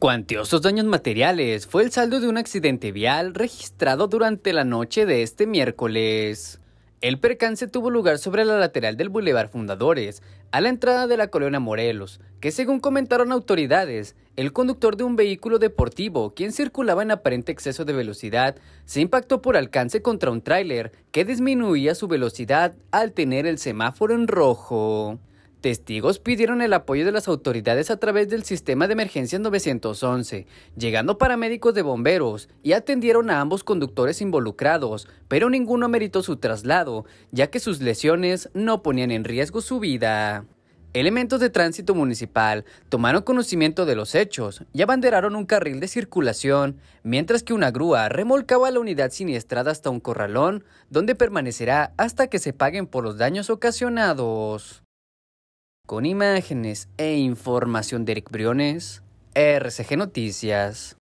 Cuantiosos daños materiales fue el saldo de un accidente vial registrado durante la noche de este miércoles. El percance tuvo lugar sobre la lateral del Boulevard Fundadores, a la entrada de la colonia Morelos, que según comentaron autoridades, el conductor de un vehículo deportivo, quien circulaba en aparente exceso de velocidad, se impactó por alcance contra un tráiler que disminuía su velocidad al tener el semáforo en rojo. Testigos pidieron el apoyo de las autoridades a través del sistema de emergencia 911, llegando paramédicos de bomberos y atendieron a ambos conductores involucrados, pero ninguno meritó su traslado, ya que sus lesiones no ponían en riesgo su vida. Elementos de tránsito municipal tomaron conocimiento de los hechos y abanderaron un carril de circulación, mientras que una grúa remolcaba la unidad siniestrada hasta un corralón, donde permanecerá hasta que se paguen por los daños ocasionados. Con imágenes e información de Eric Briones, RCG Noticias.